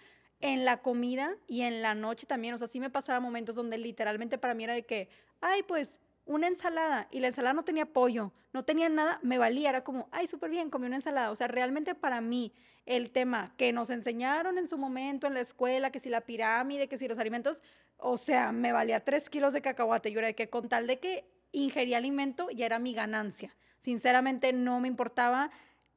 Speaker 1: en la comida y en la noche también. O sea, sí me pasaba momentos donde literalmente para mí era de que, ay, pues una ensalada y la ensalada no tenía pollo, no tenía nada, me valía, era como, ay, súper bien, comí una ensalada. O sea, realmente para mí el tema que nos enseñaron en su momento en la escuela, que si la pirámide, que si los alimentos, o sea, me valía tres kilos de cacahuate. Yo era de que con tal de que ingería alimento ya era mi ganancia. Sinceramente no me importaba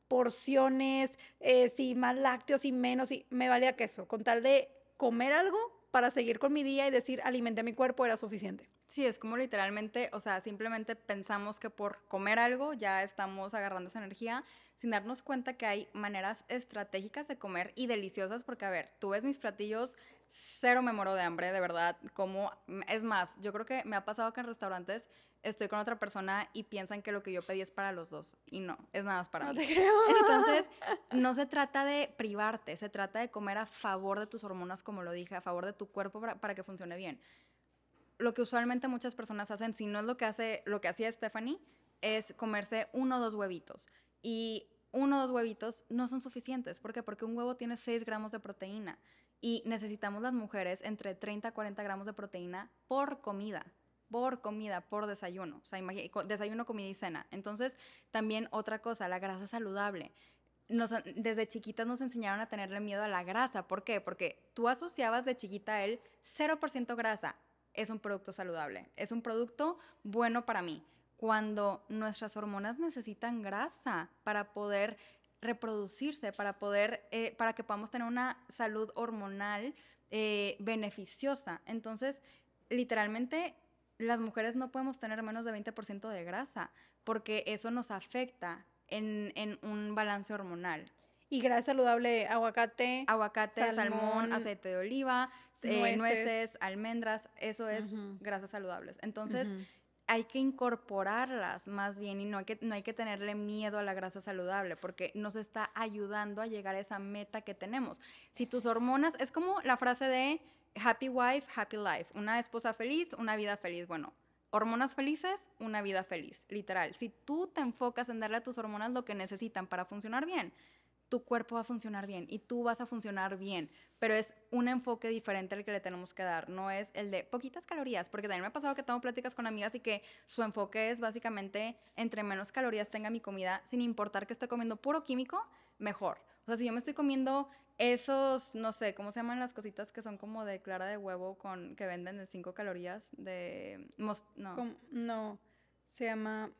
Speaker 1: porciones, eh, si más lácteos, y menos, y me valía queso. Con tal de comer algo para seguir con mi día y decir alimenté mi cuerpo era suficiente. Sí, es como literalmente, o sea, simplemente pensamos
Speaker 2: que por comer algo ya estamos agarrando esa energía sin darnos cuenta que hay maneras estratégicas de comer y deliciosas, porque a ver, tú ves mis platillos, cero me muero de hambre, de verdad, como, es más, yo creo que me ha pasado que en restaurantes estoy con otra persona y piensan que lo que yo pedí es para los dos. Y no, es nada más para no Entonces, no se trata de privarte, se trata de comer a favor de tus hormonas, como lo dije, a favor de tu cuerpo para, que funcione bien. Lo que usualmente muchas personas hacen, si no es lo que hace, lo que hacía Stephanie, es comerse uno o dos huevitos. Y uno o dos huevitos no son suficientes. ¿Por qué? Porque un huevo tiene 6 gramos de proteína. Y necesitamos las mujeres entre 30 a 40 gramos de proteína por comida por comida, por desayuno. O sea, desayuno, comida y cena. Entonces, también otra cosa, la grasa saludable. desde chiquitas nos enseñaron a tenerle miedo a la grasa. ¿Por qué? Porque tú asociabas de chiquita el 0% grasa. Es un producto saludable. Es un producto bueno para mí. Cuando nuestras hormonas necesitan grasa para poder reproducirse, para poder, eh, para que podamos tener una salud hormonal eh, beneficiosa. Entonces, literalmente las mujeres no podemos tener menos de 20% de grasa, porque eso nos afecta en, un balance hormonal.
Speaker 1: Y grasa saludable, aguacate. Aguacate, salmón, aceite de oliva, eh, nueces.
Speaker 2: almendras, eso es grasas saludables. Entonces, hay que incorporarlas más bien y no hay, que, no hay que tenerle miedo a la grasa saludable porque nos está ayudando a llegar a esa meta que tenemos. Si tus hormonas, es como la frase de Happy Wife, Happy Life. Una esposa feliz, una vida feliz. Bueno, hormonas felices, una vida feliz, literal. Si tú te enfocas en darle a tus hormonas lo que necesitan para funcionar bien, tu cuerpo va a funcionar bien y tú vas a funcionar bien, pero es un enfoque diferente al que le tenemos que dar, no es el de poquitas calorías, porque también me ha pasado que tengo pláticas con amigas y que su enfoque es básicamente entre menos calorías tenga mi comida, sin importar que esté comiendo puro químico, mejor. O sea, si yo me estoy comiendo esos, no sé, ¿cómo se llaman las cositas que son como de clara de huevo con que venden de 5 calorías? De.
Speaker 1: no.
Speaker 2: Se llama.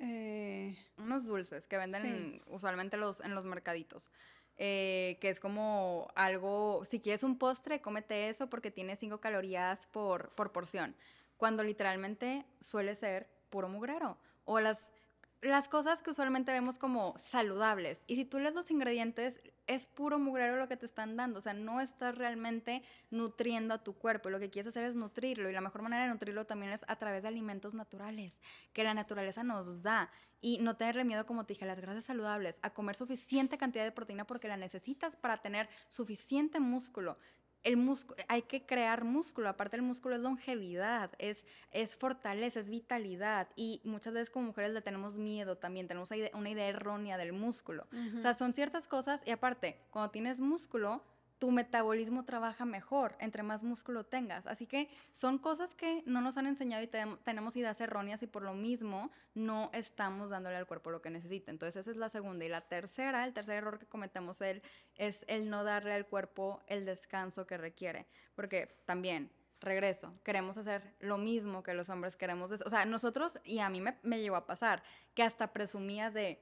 Speaker 2: Eh, unos dulces que venden usualmente los, en los mercaditos. Eh, que es como algo. Si quieres un postre, cómete eso porque tiene 5 calorías por, por porción. Cuando literalmente suele ser puro mugrero. O las las cosas que usualmente vemos como saludables. Y si tú lees los ingredientes, es puro mugrero lo que te están dando. O sea, no estás realmente nutriendo a tu cuerpo. lo que quieres hacer es nutrirlo. Y la mejor manera de nutrirlo también es a través de alimentos naturales, que la naturaleza nos da. Y no tener miedo, como te dije, a las grasas saludables, a comer suficiente cantidad de proteína porque la necesitas para tener suficiente músculo el músculo, hay que crear músculo, aparte el músculo es longevidad, es, es fortaleza, es vitalidad y muchas veces como mujeres le tenemos miedo también, tenemos una idea, errónea del músculo. O sea, son ciertas cosas y aparte, cuando tienes músculo, tu metabolismo trabaja mejor entre más músculo tengas. Así que son cosas que no nos han enseñado y tenemos ideas erróneas y por lo mismo no estamos dándole al cuerpo lo que necesita. Entonces esa es la segunda. Y la tercera, el tercer error que cometemos es el no darle al cuerpo el descanso que requiere. Porque también regreso, queremos hacer lo mismo que los hombres queremos. O sea, nosotros, y a mí me, llegó a pasar, que hasta presumías de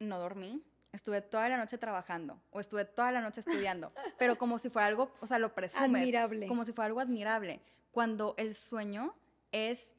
Speaker 2: no dormir, estuve toda la noche trabajando o estuve toda la noche estudiando, pero como si fuera algo, o sea, lo presumes. Admirable. Como si fuera algo admirable. Cuando el sueño es,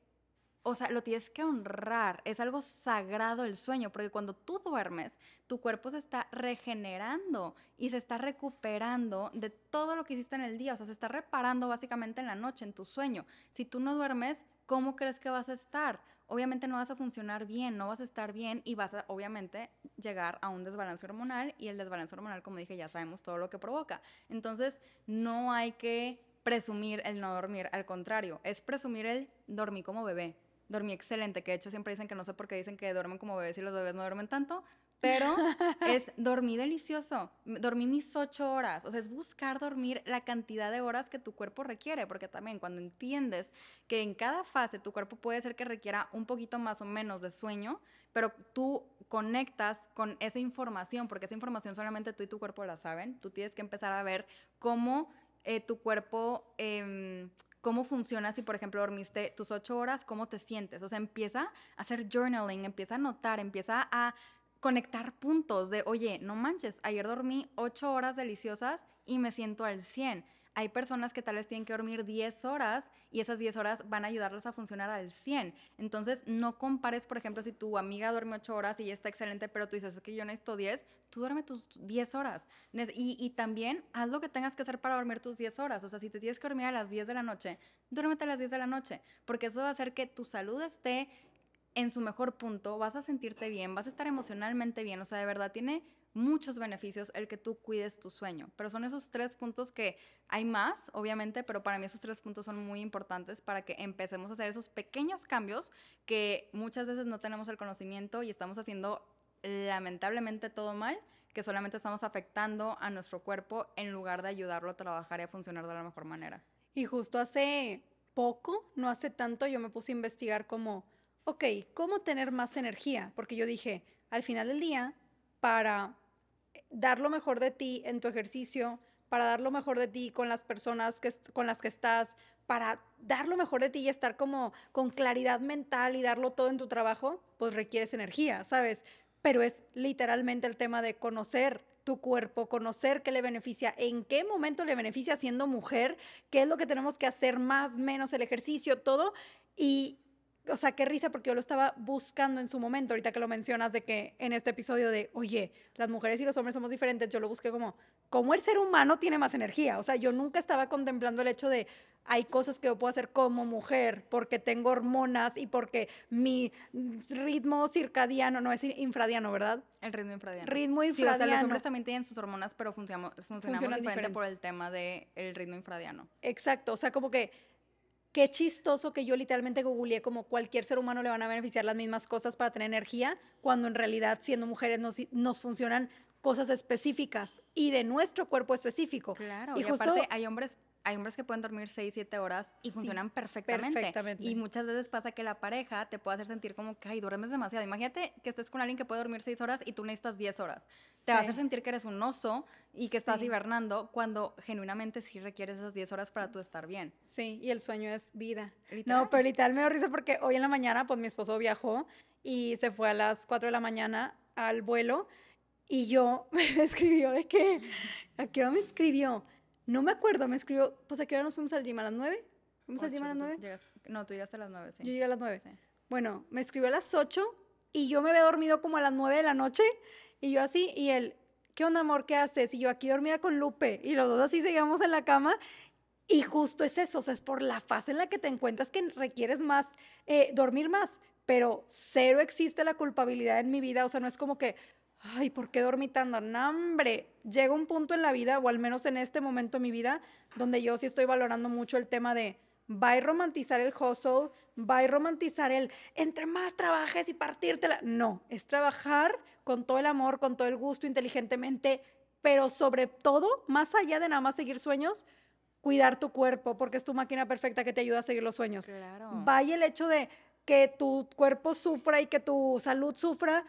Speaker 2: o sea, lo tienes que honrar, es algo sagrado el sueño, porque cuando tú duermes, tu cuerpo se está regenerando y se está recuperando de todo lo que hiciste en el día, o sea, se está reparando básicamente en la noche, en tu sueño. Si tú no duermes, ¿cómo crees que vas a estar? obviamente no vas a funcionar bien, no vas a estar bien y vas a, obviamente, llegar a un desbalance hormonal y el desbalance hormonal, como dije, ya sabemos todo lo que provoca. Entonces, no hay que presumir el no dormir, al contrario, es presumir el dormir como bebé. Dormí excelente, que de hecho siempre dicen que no sé por qué dicen que duermen como bebés y los bebés no duermen tanto,
Speaker 1: pero
Speaker 2: es dormí delicioso. Dormí mis ocho horas. O sea, es buscar dormir la cantidad de horas que tu cuerpo requiere. Porque también cuando entiendes que en cada fase tu cuerpo puede ser que requiera un poquito más o menos de sueño, pero tú conectas con esa información, porque esa información solamente tú y tu cuerpo la saben. Tú tienes que empezar a ver cómo eh, tu cuerpo... Em, cómo funciona si, por ejemplo, dormiste tus ocho horas, cómo te sientes. O sea, empieza a hacer journaling, empieza a notar, empieza a conectar puntos de, oye, no manches, ayer dormí ocho horas deliciosas y me siento al 100. Hay personas que tal vez tienen que dormir 10 horas y esas 10 horas van a ayudarlas a funcionar al 100. Entonces, no compares, por ejemplo, si tu amiga duerme ocho horas y está excelente, pero tú dices, es que yo necesito 10, tú duerme tus 10 horas. Y, y también haz lo que tengas que hacer para dormir tus 10 horas. O sea, si te tienes que dormir a las 10 de la noche, duérmete a las 10 de la noche, porque eso va a hacer que tu salud esté en su mejor punto, vas a sentirte bien, vas a estar emocionalmente bien, o sea, de verdad tiene muchos beneficios el que tú cuides tu sueño, pero son esos tres puntos que hay más, obviamente, pero para mí esos tres puntos son muy importantes para que empecemos a hacer esos pequeños cambios que muchas veces no tenemos el conocimiento y estamos haciendo lamentablemente todo mal, que solamente estamos afectando a nuestro cuerpo en lugar de ayudarlo a trabajar y a funcionar de la mejor manera.
Speaker 1: Y justo hace poco, no hace tanto, yo me puse a investigar como ok, ¿cómo tener más energía? Porque yo dije, al final del día, para eh, dar lo mejor de ti en tu ejercicio, para dar lo mejor de ti con las personas que, con las que estás, para dar lo mejor de ti y estar como con claridad mental y darlo todo en tu trabajo, pues requieres energía, ¿sabes? Pero es literalmente el tema de conocer tu cuerpo, conocer qué le beneficia, en qué momento le beneficia siendo mujer, qué es lo que tenemos que hacer más, menos el ejercicio, todo. Y, o sea, qué risa porque yo lo estaba buscando en su momento, ahorita que lo mencionas, de que en este episodio de, oye, las mujeres y los hombres somos diferentes, yo lo busqué como, como el ser humano tiene más energía? O sea, yo nunca estaba contemplando el hecho de, hay cosas que yo puedo hacer como mujer porque tengo hormonas y porque mi ritmo circadiano, no es infradiano, ¿verdad?
Speaker 2: El ritmo infradiano. Ritmo infradiano. o sea, los hombres también tienen sus hormonas, pero funcionamos, funcionamos diferente por el tema del ritmo infradiano. Exacto, o sea, como que
Speaker 1: qué chistoso que yo literalmente googleé como cualquier ser humano le van a beneficiar las mismas cosas para tener energía, cuando en realidad siendo mujeres nos, funcionan cosas específicas y de nuestro cuerpo específico. Claro, y, justo, aparte hay
Speaker 2: hombres hay hombres que pueden dormir 6, 7 horas y funcionan perfectamente. Y muchas veces pasa que la pareja te puede hacer sentir como que, ay, duermes demasiado. Imagínate que estés con alguien que puede dormir 6 horas y tú necesitas 10 horas. Te va a hacer sentir que eres un oso y que estás hibernando cuando genuinamente sí requieres esas 10 horas para tú estar bien. Sí,
Speaker 1: y el sueño es vida. No, pero literal me da risa porque hoy en la mañana, pues mi esposo viajó y se fue a las 4 de la mañana al vuelo y yo me escribió de que, ¿a qué hora me escribió? No me acuerdo, me escribió, pues aquí qué nos fuimos al gym, a las 9. ¿Fuimos al gym a las 9? no, tú llegaste a las 9, sí. Yo llegué a las 9. Sí. Bueno, me escribió a las 8 y yo me había dormido como a las 9 de la noche y yo así, y él, ¿qué onda amor? ¿Qué haces? Y yo aquí dormida con Lupe y los dos así seguíamos en la cama y justo es eso, o sea, es por la fase en la que te encuentras que requieres más, eh, dormir más, pero cero existe la culpabilidad en mi vida, o sea, no es como que, ay, ¿por qué dormitando, tan llega un punto en la vida, o al menos en este momento de mi vida, donde yo sí estoy valorando mucho el tema de, va a romantizar el hustle, va a romantizar el, entre más trabajes y partírtela. No, es trabajar con todo el amor, con todo el gusto, inteligentemente, pero sobre todo, más allá de nada más seguir sueños, cuidar tu cuerpo, porque es tu máquina perfecta que te ayuda a seguir los sueños. Claro. Vaya el hecho de que tu cuerpo sufra y que tu salud sufra,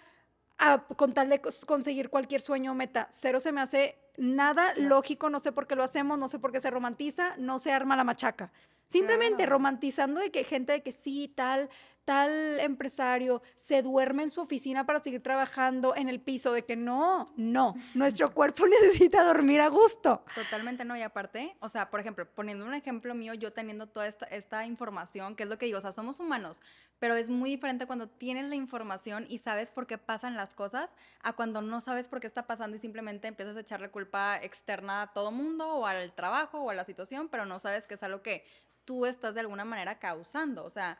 Speaker 1: con tal de conseguir cualquier sueño o meta. Cero se me hace nada lógico, no sé por qué lo hacemos, no sé por qué se romantiza, no se arma la machaca. Simplemente romantizando de que gente de que sí, tal, tal empresario se duerme en su oficina para seguir trabajando en el piso, de que no, no, nuestro cuerpo necesita dormir a
Speaker 2: gusto. Totalmente no, y aparte, o sea, por ejemplo, poniendo un ejemplo mío, yo teniendo toda esta, información, que es lo que digo, o sea, somos humanos, pero es muy diferente cuando tienes la información y sabes por qué pasan las cosas a cuando no sabes por qué está pasando y simplemente empiezas a echarle culpa externa a todo mundo o al trabajo o a la situación, pero no sabes que es algo que tú estás de alguna manera causando. O sea,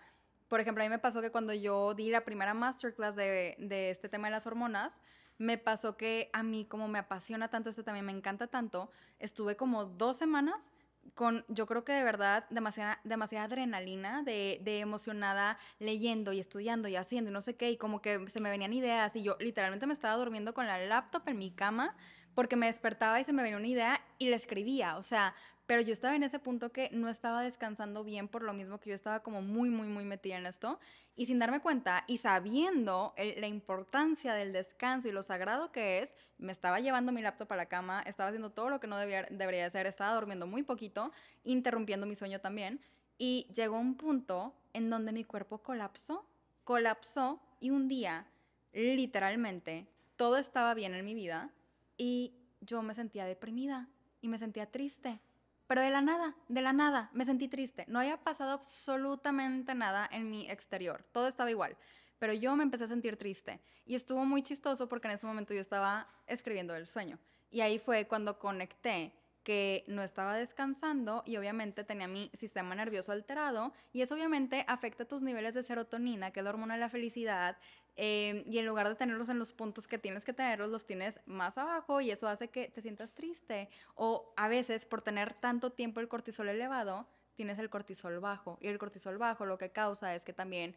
Speaker 2: por ejemplo, a mí me pasó que cuando yo di la primera masterclass de, este tema de las hormonas, me pasó que a mí, como me apasiona tanto este también me encanta tanto, estuve como dos semanas con, yo creo que de verdad, demasiada, demasiada adrenalina, de, de, emocionada leyendo y estudiando y haciendo y no sé qué, y como que se me venían ideas y yo literalmente me estaba durmiendo con la laptop en mi cama porque me despertaba y se me venía una idea y la escribía, o sea, pero yo estaba en ese punto que no estaba descansando bien por lo mismo que yo estaba como muy, muy, muy metida en esto y sin darme cuenta y sabiendo la importancia del descanso y lo sagrado que es, me estaba llevando mi laptop para la cama, estaba haciendo todo lo que no debía, debería hacer, estaba durmiendo muy poquito, interrumpiendo mi sueño también y llegó un punto en donde mi cuerpo colapsó, colapsó y un día, literalmente, todo estaba bien en mi vida y yo me sentía deprimida y me sentía triste pero de la nada, de la nada, me sentí triste. No había pasado absolutamente nada en mi exterior. Todo estaba igual. Pero yo me empecé a sentir triste. Y estuvo muy chistoso porque en ese momento yo estaba escribiendo el sueño. Y ahí fue cuando conecté que no estaba descansando y obviamente tenía mi sistema nervioso alterado y eso obviamente afecta tus niveles de serotonina, que es la hormona de la felicidad, Em, y en lugar de tenerlos en los puntos que tienes que tenerlos, los tienes más abajo y eso hace que te sientas triste. O a veces, por tener tanto tiempo el cortisol elevado, tienes el cortisol bajo. Y el cortisol bajo lo que causa es que también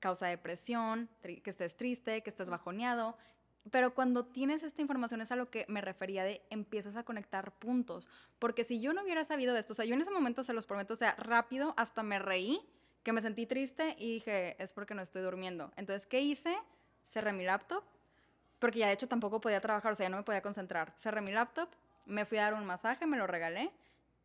Speaker 2: causa depresión, que estés triste, que estés bajoneado. Pero cuando tienes esta información es a lo que me refería de empiezas a conectar puntos. Porque si yo no hubiera sabido esto, o sea, yo en ese momento se los prometo, o sea, rápido hasta me reí que me sentí triste y dije, es porque no estoy durmiendo. Entonces, ¿qué hice? Cerré mi laptop, porque ya de hecho tampoco podía trabajar, o sea, ya no me podía concentrar. Cerré mi laptop, me fui a dar un masaje, me lo regalé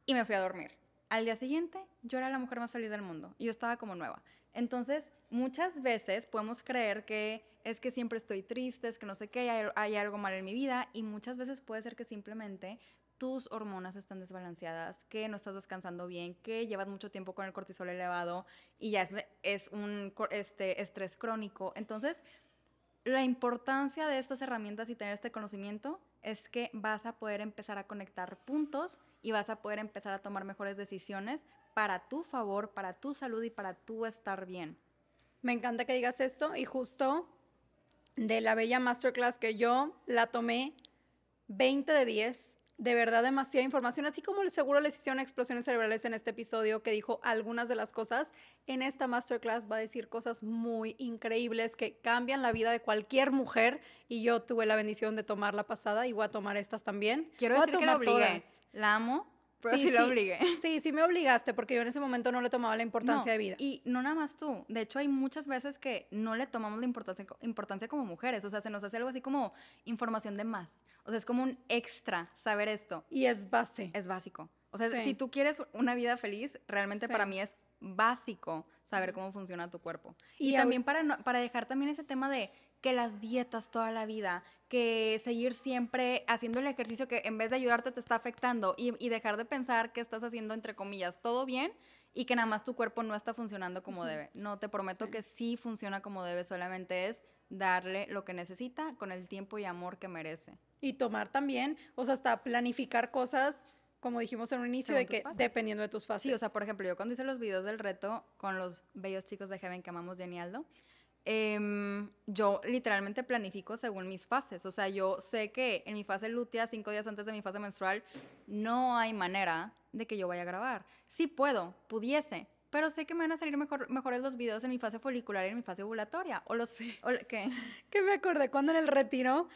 Speaker 2: y me fui a dormir. Al día siguiente, yo era la mujer más feliz del mundo y yo estaba como nueva. Entonces, muchas veces podemos creer que es que siempre estoy triste, es que no sé qué, hay, hay algo mal en mi vida y muchas veces puede ser que simplemente tus hormonas están desbalanceadas, que no estás descansando bien, que llevas mucho tiempo con el cortisol elevado y ya es, un este, estrés crónico. Entonces, la importancia de estas herramientas y tener este conocimiento es que vas a poder empezar a conectar puntos y vas a poder empezar a tomar mejores decisiones para tu
Speaker 1: favor, para tu salud y para tu estar bien. Me encanta que digas esto y justo de la bella masterclass que yo la tomé 20 de 10 de verdad demasiada información, así como seguro les hicieron explosiones cerebrales en este episodio que dijo algunas de las cosas, en esta masterclass va a decir cosas muy increíbles que cambian la vida de cualquier mujer y yo tuve la bendición de tomar la pasada y voy a tomar estas también. Quiero decir que la obligué. Todas. La amo,
Speaker 2: pero sí, sí, lo obligué.
Speaker 1: Sí, sí me obligaste porque yo en ese momento
Speaker 2: no le tomaba la importancia de vida. Y no nada más tú. De hecho, hay muchas veces que no le tomamos la importancia, importancia como mujeres. O sea, se nos hace algo así como información de más. O sea, es como un extra saber esto. Y es base. Es básico. O sea, si tú quieres una vida feliz, realmente para mí es básico saber mm. cómo funciona tu cuerpo. Y, también para, para dejar también ese tema de que las dietas toda la vida, que seguir siempre haciendo el ejercicio que en vez de ayudarte te está afectando y, dejar de pensar que estás haciendo, entre comillas, todo bien y que nada más tu cuerpo no está funcionando como debe. No, te prometo que sí funciona como debe, solamente es darle lo que necesita con el tiempo y amor que merece. Y tomar también, o sea, hasta planificar cosas como dijimos en un inicio, de que dependiendo de tus fases. Sí, o sea, por ejemplo, yo cuando hice los videos del reto con los bellos chicos de Heaven que amamos, genialdo Em, yo literalmente planifico según mis fases. O sea, yo sé que en mi fase lútea, cinco días antes de mi fase menstrual, no hay manera de que yo vaya a grabar. Sí puedo, pudiese, pero sé que me van a salir mejor, mejores los videos en mi fase folicular y en mi fase ovulatoria. O los...
Speaker 1: ¿qué? que me acordé cuando en el retiro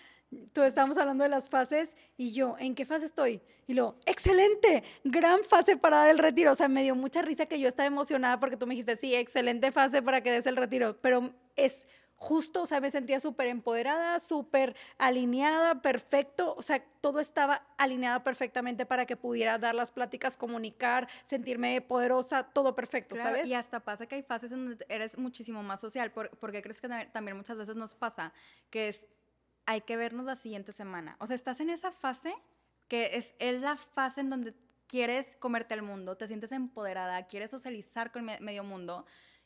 Speaker 1: tú estábamos hablando de las fases y yo, ¿en qué fase estoy? Y lo excelente, gran fase para dar el retiro. O sea, me dio mucha risa que yo estaba emocionada porque tú me dijiste, sí, excelente fase para que des el retiro, pero es justo, o sea, me sentía súper empoderada, súper alineada, perfecto, o sea, todo estaba alineado perfectamente para que pudiera dar las pláticas, comunicar, sentirme poderosa, todo perfecto, ¿sabes? Y
Speaker 2: hasta pasa que hay fases en donde eres muchísimo más social, por, porque crees que también muchas veces nos pasa que es hay que vernos la siguiente semana. O sea, estás en esa fase que es, la fase en donde quieres comerte el mundo, te sientes empoderada, quieres socializar con el medio mundo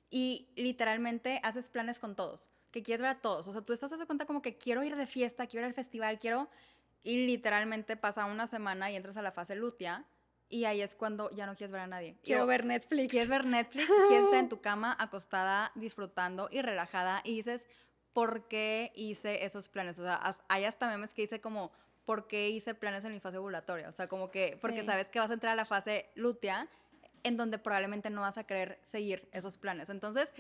Speaker 2: y literalmente haces planes con todos, que quieres ver a todos. O sea, tú estás haciendo cuenta como que quiero ir de fiesta, quiero ir al festival, quiero... Y literalmente pasa una semana y entras a la fase lútea y ahí es cuando ya no quieres ver a nadie. Quiero ver
Speaker 1: Netflix. Quieres
Speaker 2: ver Netflix, quieres estar en tu cama acostada, disfrutando y relajada y dices, por qué hice esos planes. O sea, hay hasta memes que hice como, ¿por qué hice planes en mi fase ovulatoria? O sea, como que, porque sabes que vas a entrar a la fase lútea en donde probablemente no vas a querer seguir esos planes. Entonces,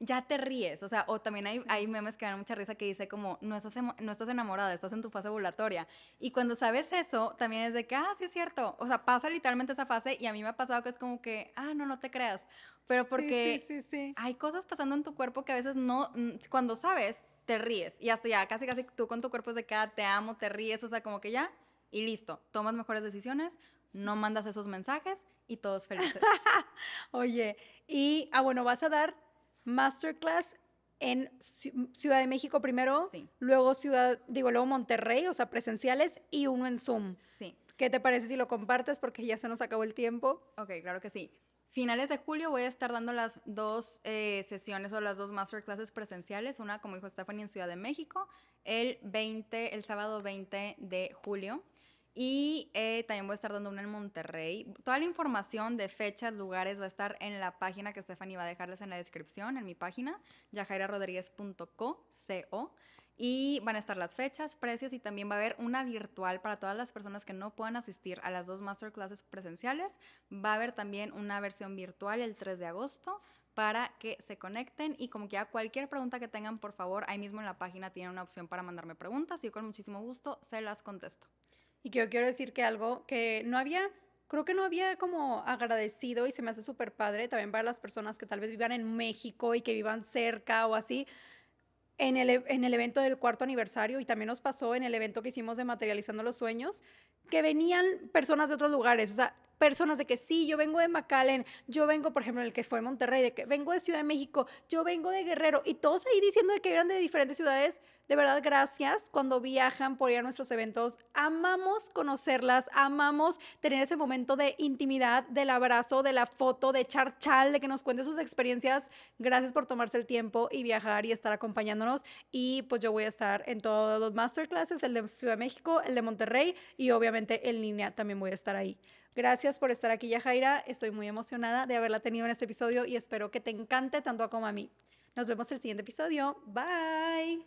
Speaker 2: ya te ríes. O sea, o también hay, hay memes que dan mucha risa que dice como, no estás, no estás enamorada, estás en tu fase ovulatoria. Y cuando sabes eso, también es de que, ah, sí es cierto. O sea, pasa literalmente esa fase y a mí me ha pasado que es como que, ah, no, no te creas. Pero porque hay cosas pasando en tu cuerpo que a veces no, cuando sabes, te ríes. Y hasta ya, casi, casi tú con tu cuerpo es de que, ah, te amo, te ríes. O sea, como que ya, y listo, tomas mejores decisiones, no mandas esos mensajes y todos felices. Oye,
Speaker 1: y, ah, bueno, vas a dar masterclass en Ciudad de México primero, luego Ciudad, digo, luego Monterrey, o sea, presenciales y uno en Zoom. Sí. ¿Qué te parece si lo compartes? Porque ya se nos acabó el tiempo. Ok, claro que sí. Finales de julio
Speaker 2: voy a estar dando las dos eh, sesiones o las dos masterclasses presenciales, una como dijo Stephanie en Ciudad de México, el 20, el sábado 20 de julio. Y eh, también voy a estar dando una en Monterrey. Toda la información de fechas, lugares va a estar en la página que Stephanie va a dejarles en la descripción, en mi página, yajairarodríguez.co. Y van a estar las fechas, precios y también va a haber una virtual para todas las personas que no puedan asistir a las dos masterclasses presenciales. Va a haber también una versión virtual el 3 de agosto para que se conecten y como que a cualquier pregunta que tengan, por favor, ahí mismo en la página tienen una opción para mandarme preguntas y yo con muchísimo gusto se las contesto.
Speaker 1: Y que yo quiero decir que algo que no había, creo que no había como agradecido y se me hace súper padre también para las personas que tal vez vivan en México y que vivan cerca o así. En el, e, en el evento del cuarto aniversario y también nos pasó en el evento que hicimos de Materializando los Sueños, que venían personas de otros lugares. O sea, personas de que sí, yo vengo de McAllen, yo vengo, por ejemplo, el que fue Monterrey, de que vengo de Ciudad de México, yo vengo de Guerrero, y todos ahí diciendo que eran de diferentes ciudades. De verdad, gracias cuando viajan por ir a nuestros eventos. Amamos conocerlas, amamos tener ese momento de intimidad, del abrazo, de la foto, de char chal, de que nos cuente sus experiencias. Gracias por tomarse el tiempo y viajar y estar acompañándonos. Y pues yo voy a estar en todos los masterclasses, el de Ciudad de México, el de Monterrey y obviamente en línea también voy a estar ahí. Gracias por estar aquí, Yajaira. Estoy muy emocionada de haberla tenido en este episodio y espero que te encante tanto como a mí. Nos vemos el siguiente episodio. Bye.